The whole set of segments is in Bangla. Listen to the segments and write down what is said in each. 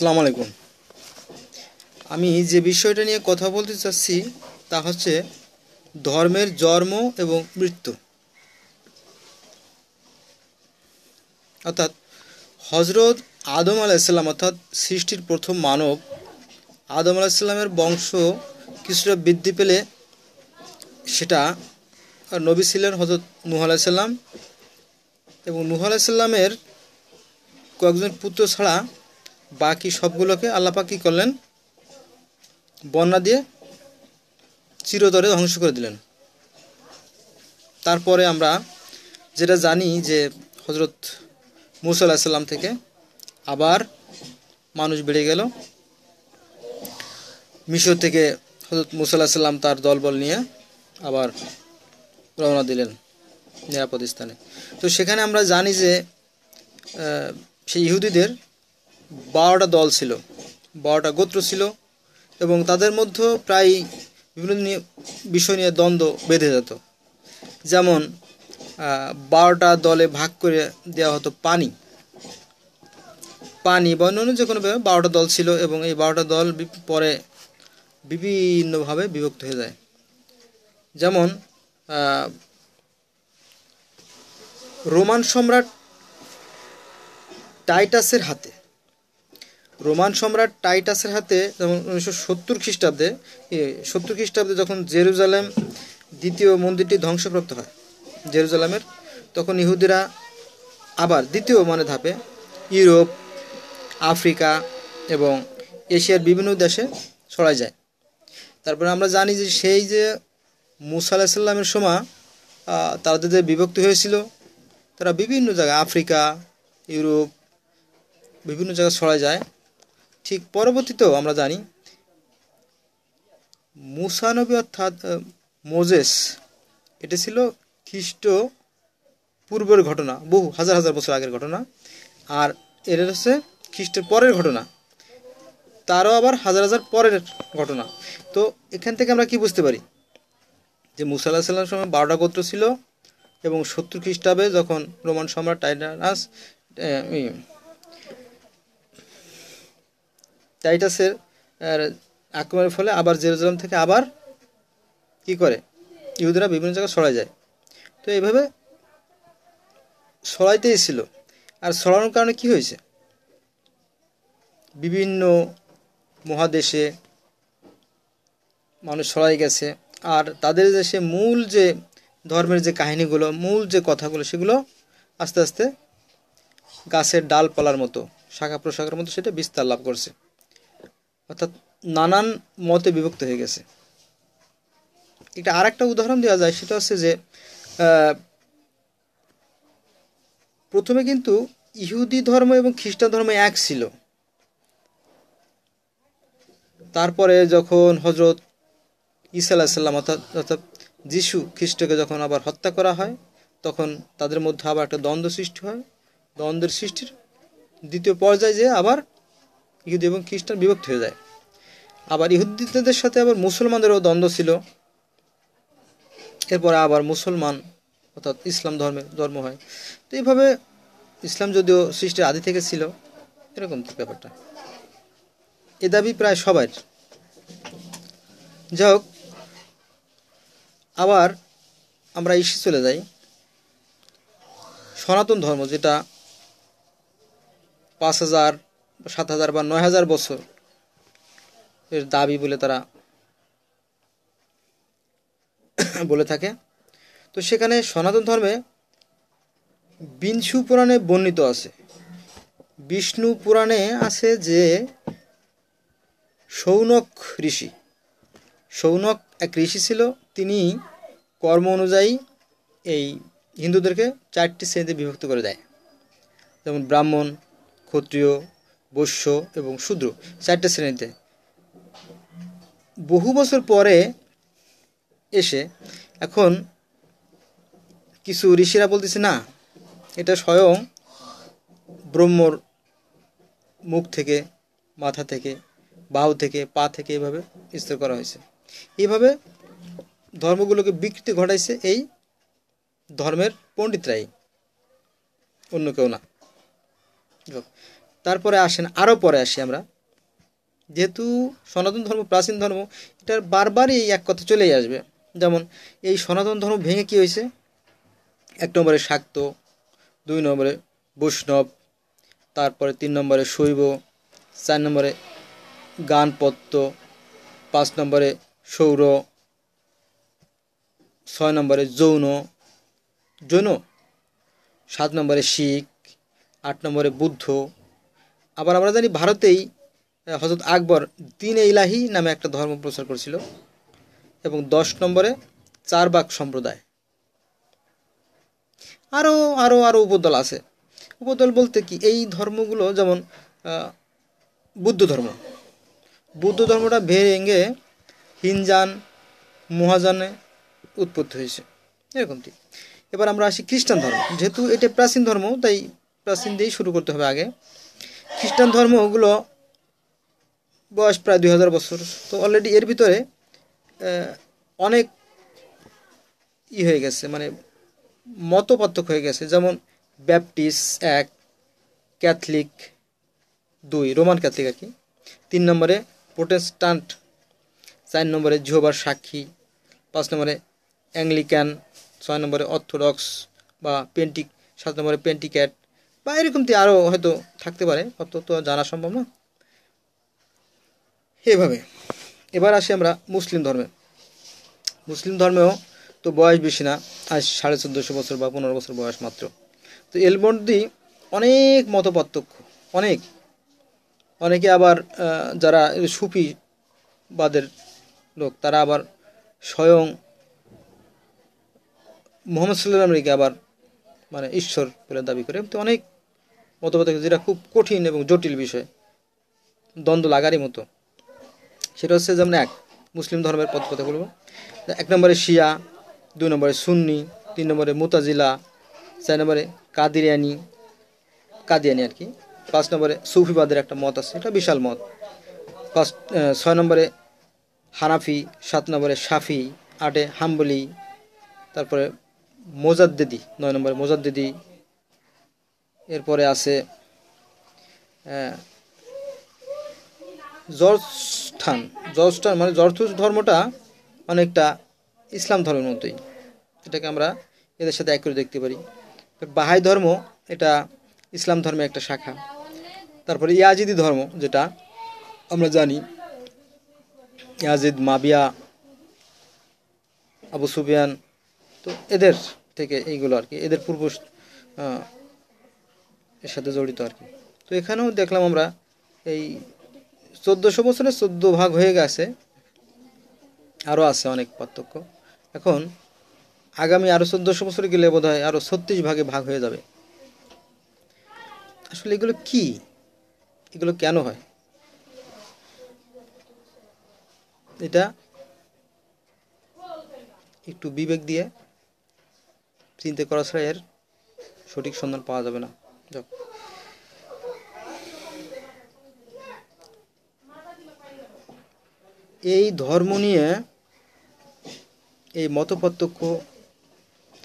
সালাম আলাইকুম আমি যে বিষয়টা নিয়ে কথা বলতে চাচ্ছি তা হচ্ছে ধর্মের জন্ম এবং মৃত্যু অর্থাৎ হজরত আদম আলাইসাল্লাম অর্থাৎ সৃষ্টির প্রথম মানব আদম আলাইসাল্লামের বংশ কিছুটা বৃদ্ধি পেলে সেটা নবী ছিলেন হজরত নুহ আলাইসাল্লাম এবং নুহ আলাইসাল্লামের কয়েকজন পুত্র ছাড়া বাকি সবগুলোকে আল্লাপা কী করলেন বন্যা দিয়ে চিরতরে ধ্বংস করে দিলেন তারপরে আমরা যেটা জানি যে হজরত মুসাল্লাহ সাল্লাম থেকে আবার মানুষ বেড়ে গেল মিশর থেকে হজরত মুসাল্লাহ সাল্লাম তার দলবল নিয়ে আবার রওনা দিলেন নিরাপদ স্থানে তো সেখানে আমরা জানি যে সেই ইহুদিদের বারোটা দল ছিল বারোটা গোত্র ছিল এবং তাদের মধ্যে প্রায় বিভিন্ন নিয়ে বিষয় নিয়ে দ্বন্দ্ব বেঁধে যেত যেমন বারোটা দলে ভাগ করে দেওয়া হতো পানি পানি বা অন্যান্য যে কোনো বারোটা দল ছিল এবং এই বারোটা দল পরে বিভিন্নভাবে বিভক্ত হয়ে যায় যেমন রোমান সম্রাট টাইটাসের হাতে রোমান সম্রাট টাইটাসের হাতে যেমন উনিশশো সত্তর খ্রিস্টাব্দে সত্তর খ্রিস্টাব্দে যখন জেরুজালেম দ্বিতীয় মন্দিরটি ধ্বংসপ্রাপ্ত হয় জেরুজালামের তখন ইহুদিরা আবার দ্বিতীয় মানে ধাপে ইউরোপ আফ্রিকা এবং এশিয়ার বিভিন্ন দেশে ছড়া যায় তারপরে আমরা জানি যে সেই যে মুসা আলাহিসাল্লামের সময় তাদের যে বিভক্ত হয়েছিল তারা বিভিন্ন জায়গায় আফ্রিকা ইউরোপ বিভিন্ন জায়গায় ছড়া যায় ঠিক পরবর্তীতেও আমরা জানি মুসানবী অর্থাৎ মোজেস এটা ছিল খ্রিস্ট পূর্বের ঘটনা বহু হাজার হাজার বছর আগের ঘটনা আর এটা হচ্ছে খ্রিস্টের পরের ঘটনা তারও আবার হাজার হাজার পরের ঘটনা তো এখান থেকে আমরা কি বুঝতে পারি যে মুসা আল্লাহ সাল্লাম সময় বারোটা গোত্র ছিল এবং সত্তর খ্রিস্টাব্দে যখন রোমান সম্রাট টাইটানাস টাইটাসের আক্রমণের ফলে আবার জেরুজালাম থেকে আবার কি করে ইহুদরা বিভিন্ন জায়গায় সরাই যায় তো এইভাবে সরাইতেই ছিল আর সরানোর কারণে কি হয়েছে বিভিন্ন মহাদেশে মানুষ সরাই গেছে আর তাদের দেশে মূল যে ধর্মের যে কাহিনীগুলো মূল যে কথাগুলো সেগুলো আস্তে আস্তে গাছের ডালপালার মতো শাখা প্রশাখার মতো সেটা বিস্তার লাভ করছে অর্থাৎ নানান মতে বিভক্ত হয়ে গেছে এটা আর একটা উদাহরণ দেওয়া যায় সেটা হচ্ছে যে প্রথমে কিন্তু ইহুদি ধর্ম এবং খ্রিস্টান ধর্ম এক ছিল তারপরে যখন হজরত ইসা আলাহিসাল্লাম অর্থাৎ অর্থাৎ যিশু খ্রিস্টকে যখন আবার হত্যা করা হয় তখন তাদের মধ্যে আবার একটা দ্বন্দ্ব সৃষ্টি হয় দ্বন্দ্বের সৃষ্টির দ্বিতীয় পর্যায়ে যে আবার ইহুদি এবং খ্রিস্টান বিভক্ত হয়ে যায় আবার ইহুদ্দিনদের সাথে আবার মুসলমানদেরও দ্বন্দ্ব ছিল এরপরে আবার মুসলমান অর্থাৎ ইসলাম ধর্মে ধর্ম হয় তো এইভাবে ইসলাম যদিও সৃষ্টির আদি থেকে ছিল এরকম ব্যাপারটা এ দাবি প্রায় সবার যাই হোক আবার আমরা ইসে চলে যাই সনাতন ধর্ম যেটা পাঁচ হাজার সাত হাজার বা নয় হাজার বছর এর দাবি বলে তারা বলে থাকে তো সেখানে সনাতন ধর্মে বিংশু পুরাণে বর্ণিত আছে বিষ্ণু পুরাণে আছে যে সৌনক ঋষি সৌনক এক ঋষি ছিল তিনি কর্ম অনুযায়ী এই হিন্দুদেরকে চারটি শ্রেণীতে বিভক্ত করে দেয় যেমন ব্রাহ্মণ ক্ষত্রিয় বৈশ্য এবং শূদ্র চারটে শ্রেণীতে বহু বছর পরে এসে এখন কিছু ঋষিরা বলতেছে না এটা স্বয়ং ব্রহ্মর মুখ থেকে মাথা থেকে বাহু থেকে পা থেকে এভাবে স্থির করা হয়েছে এইভাবে ধর্মগুলোকে বিকৃতি ঘটাইছে এই ধর্মের পণ্ডিতরাই অন্য কেউ না তারপরে আসেন আরও পরে আসি আমরা যেহেতু সনাতন ধর্ম প্রাচীন ধর্ম এটার বারবারই এই এক কথা চলেই আসবে যেমন এই সনাতন ধর্ম ভেঙে কি হয়েছে এক নম্বরে শাক্ত দুই নম্বরে বৈষ্ণব তারপরে তিন নম্বরে শৈব চার নম্বরে গানপত্য পাঁচ নম্বরে সৌর ছয় নম্বরে যৌন যৌন সাত নম্বরে শিখ আট নম্বরে বুদ্ধ আবার আমরা জানি ভারতেই হজরত আকবর দিন ইলাহি নামে একটা ধর্ম প্রচার করেছিল এবং দশ নম্বরে বাক সম্প্রদায় আরও আরও আরও উপদল আছে উপদল বলতে কি এই ধর্মগুলো যেমন বুদ্ধ ধর্ম বুদ্ধ ধর্মটা ভেঙে হিনজান মহাজানে উৎপত্তি হয়েছে এরকমটি এবার আমরা আসি খ্রিস্টান ধর্ম যেহেতু এটা প্রাচীন ধর্ম তাই প্রাচীন দিয়েই শুরু করতে হবে আগে খ্রিস্টান ধর্ম ওগুলো বয়স প্রায় দুই হাজার বছর তো অলরেডি এর ভিতরে অনেক ই হয়ে গেছে মানে মত হয়ে গেছে যেমন ব্যাপটিস্ট এক ক্যাথলিক দুই রোমান ক্যাথলিক আর কি তিন নম্বরে প্রোটেস্টান্ট চার নম্বরে জিহবার সাক্ষী পাঁচ নম্বরে অ্যাংলিক্যান ছয় নম্বরে অর্থোডক্স বা পেন্টিক সাত নম্বরে পেন্টিক্যাট বা তো আরও হয়তো থাকতে পারে অত তো জানা সম্ভব না এভাবে এবার আসি আমরা মুসলিম ধর্মে মুসলিম ধর্মেও তো বয়স বেশি না আজ সাড়ে চোদ্দোশো বছর বা পনেরো বছর বয়স মাত্র তো এর অনেক মত পার্থক্য অনেক অনেকে আবার যারা সুফি বাদের লোক তারা আবার স্বয়ং মোহাম্মদ সাল্লাহ রেখে আবার মানে ঈশ্বর বলে দাবি করে অনেক মতভেদ যেটা খুব কঠিন এবং জটিল বিষয় দ্বন্দ্ব লাগারই মতো সেটা হচ্ছে যেমন এক মুসলিম ধর্মের পথ কথা বলবো এক নম্বরে শিয়া দুই নম্বরে সুন্নি তিন নম্বরে মোতাজিলা চার নম্বরে কাদিরিয়ানি কাদিয়ানি আর কি পাঁচ নম্বরে সুফিবাদের একটা মত আছে এটা বিশাল মত পাঁচ ছয় নম্বরে হানাফি সাত নম্বরে সাফি আটে হাম্বলি তারপরে মোজাদ্দেদি নয় নম্বরে মোজাদ্দেদি এরপরে আছে হ্যাঁ, জর্জস্থান জর্জস্থান মানে জর্থ ধর্মটা অনেকটা ইসলাম ধর্মের মতোই এটাকে আমরা এদের সাথে এক করে দেখতে পারি বাহাই ধর্ম এটা ইসলাম ধর্মের একটা শাখা তারপরে ইয়াজিদি ধর্ম যেটা আমরা জানি ইয়াজিদ মাবিয়া আবু সুফিয়ান তো এদের থেকে এইগুলো আর কি এদের পূর্ব এর সাথে জড়িত আর কি তো এখানেও দেখলাম আমরা এই চোদ্দোশো বছরের চোদ্দো ভাগ হয়ে গেছে আরও আছে অনেক পার্থক্য এখন আগামী আরও চোদ্দোশো বছর গেলে বোধ হয় আরও ছত্রিশ ভাগে ভাগ হয়ে যাবে আসলে এগুলো কি এগুলো কেন হয় এটা একটু বিবেক দিয়ে চিন্তা করা ছাড়া এর সঠিক সন্ধান পাওয়া যাবে না এই ধর্ম নিয়ে এই মতপার্থক্য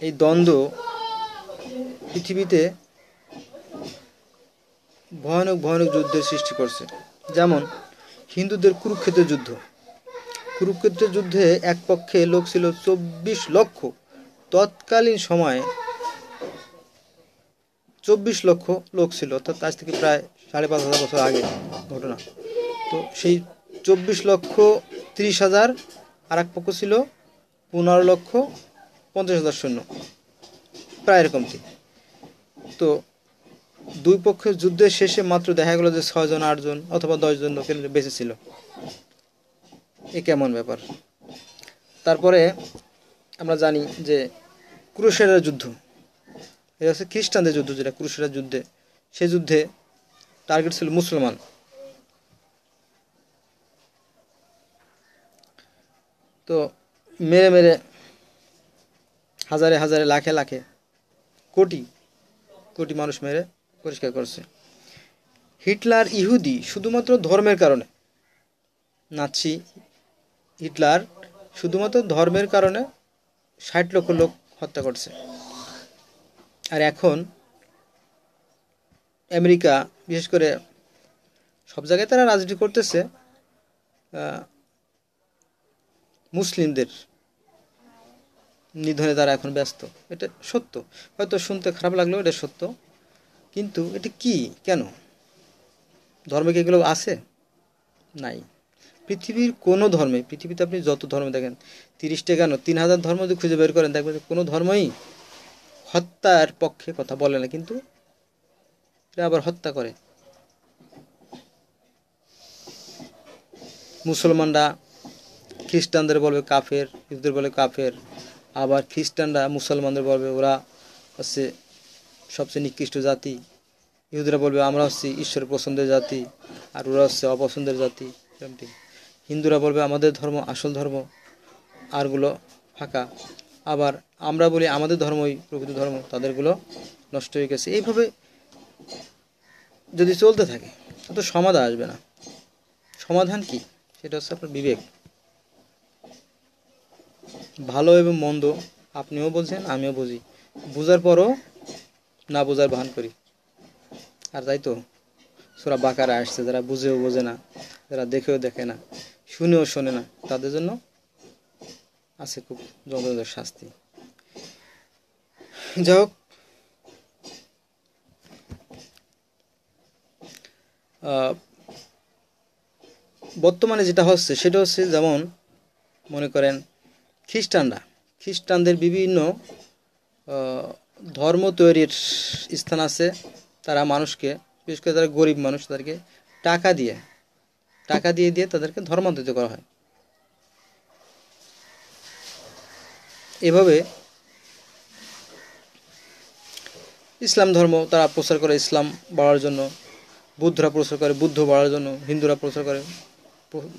এই দ্বন্দ্ব পৃথিবীতে ভয়ানক ভয়ানক যুদ্ধের সৃষ্টি করছে যেমন হিন্দুদের কুরুক্ষেত্র যুদ্ধ কুরুক্ষেত্র যুদ্ধে এক পক্ষে লোক ছিল চব্বিশ লক্ষ তৎকালীন সময়ে চব্বিশ লক্ষ লোক ছিল অর্থাৎ আজ থেকে প্রায় সাড়ে পাঁচ হাজার বছর আগে ঘটনা তো সেই চব্বিশ লক্ষ তিরিশ হাজার আর এক পক্ষ ছিল পনেরো লক্ষ পঞ্চাশ হাজার শূন্য প্রায় এরকম ঠিক তো দুই পক্ষের যুদ্ধের শেষে মাত্র দেখা গেল যে ছয়জন আটজন অথবা দশজন লোকের বেঁচে ছিল এ কেমন ব্যাপার তারপরে আমরা জানি যে ক্রুশের যুদ্ধ এটা হচ্ছে খ্রিস্টানদের যুদ্ধ যেটা কুরুশেরা যুদ্ধে সে যুদ্ধে টার্গেট ছিল মুসলমান তো মেরে মেরে হাজারে হাজারে লাখে লাখে কোটি কোটি মানুষ মেরে পরিষ্কার করছে হিটলার ইহুদি শুধুমাত্র ধর্মের কারণে নাচি হিটলার শুধুমাত্র ধর্মের কারণে ষাট লক্ষ লোক হত্যা করছে আর এখন আমেরিকা বিশেষ করে সব জায়গায় তারা রাজনীতি করতেছে মুসলিমদের নিধনে তারা এখন ব্যস্ত এটা সত্য হয়তো শুনতে খারাপ লাগলেও এটা সত্য কিন্তু এটা কি কেন ধর্মে কি এগুলো আছে নাই পৃথিবীর কোনো ধর্মে পৃথিবীতে আপনি যত ধর্ম দেখেন তিরিশটা কেন তিন হাজার ধর্ম যদি খুঁজে বের করেন দেখবেন কোনো ধর্মই হত্যার পক্ষে কথা বলে না কিন্তু এরা আবার হত্যা করে মুসলমানরা খ্রিস্টানদের বলবে কাফের হিন্দুদের বলে কাফের আবার খ্রিস্টানরা মুসলমানদের বলবে ওরা হচ্ছে সবচেয়ে নিকৃষ্ট জাতি ইহুদরা বলবে আমরা হচ্ছে ঈশ্বর পছন্দের জাতি আর ওরা হচ্ছে অপছন্দের জাতি হিন্দুরা বলবে আমাদের ধর্ম আসল ধর্ম আরগুলো ফাঁকা আবার আমরা বলি আমাদের ধর্মই প্রকৃত ধর্ম তাদেরগুলো নষ্ট হয়ে গেছে এইভাবে যদি চলতে থাকে তো সমাধান আসবে না সমাধান কি সেটা হচ্ছে আপনার বিবেক ভালো এবং মন্দ আপনিও বলছেন আমিও বুঝি বোঝার পরও না বোঝার ভান করি আর তাই তো সোরা বাঁকারা আসছে যারা বুঝেও বোঝে না যারা দেখেও দেখে না শুনেও শোনে না তাদের জন্য আছে খুব জবরদস্ত শাস্তি যাই হোক বর্তমানে যেটা হচ্ছে সেটা হচ্ছে যেমন মনে করেন খ্রিস্টানরা খ্রিস্টানদের বিভিন্ন ধর্ম তৈরির স্থান আছে তারা মানুষকে বিশেষ করে তারা গরিব মানুষ তাদেরকে টাকা দিয়ে টাকা দিয়ে দিয়ে তাদেরকে ধর্মান্তরিত করা হয় এভাবে ইসলাম ধর্ম তারা প্রচার করে ইসলাম বাড়ার জন্য বুদ্ধরা প্রচার করে বুদ্ধ বাড়ার জন্য হিন্দুরা প্রচার করে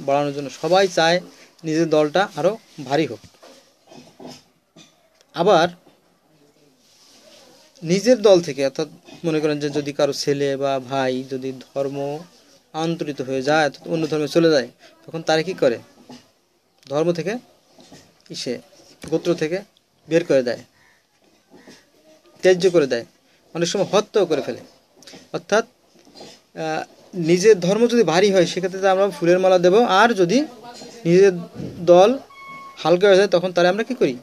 বাড়ানোর জন্য সবাই চায় নিজের দলটা আরও ভারী হোক আবার নিজের দল থেকে অর্থাৎ মনে করেন যে যদি কারো ছেলে বা ভাই যদি ধর্ম আন্তরিত হয়ে যায় অন্য ধর্মে চলে যায় তখন তারা কি করে ধর্ম থেকে ইসে গোত্র থেকে বের করে দেয় ত্যায্য করে দেয় অনেক সময় হত্যাও করে ফেলে অর্থাৎ নিজের ধর্ম যদি ভারী হয় সেক্ষেত্রে আমরা ফুলের মালা দেব আর যদি নিজের দল হালকা হয়ে যায় তখন তারা আমরা কি করি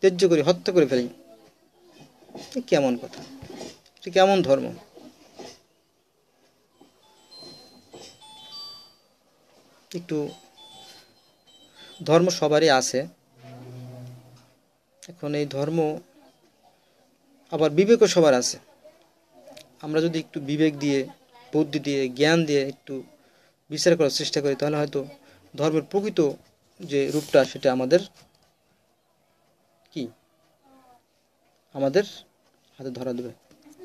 ত্যায্য করি হত্যা করে ফেলি কেমন কথা কেমন ধর্ম একটু ধর্ম সবারই আছে এখন এই ধর্ম আবার বিবেকও সবার আছে আমরা যদি একটু বিবেক দিয়ে বুদ্ধি দিয়ে জ্ঞান দিয়ে একটু বিচার করার চেষ্টা করি তাহলে হয়তো ধর্মের প্রকৃত যে রূপটা সেটা আমাদের কি আমাদের হাতে ধরা দেবে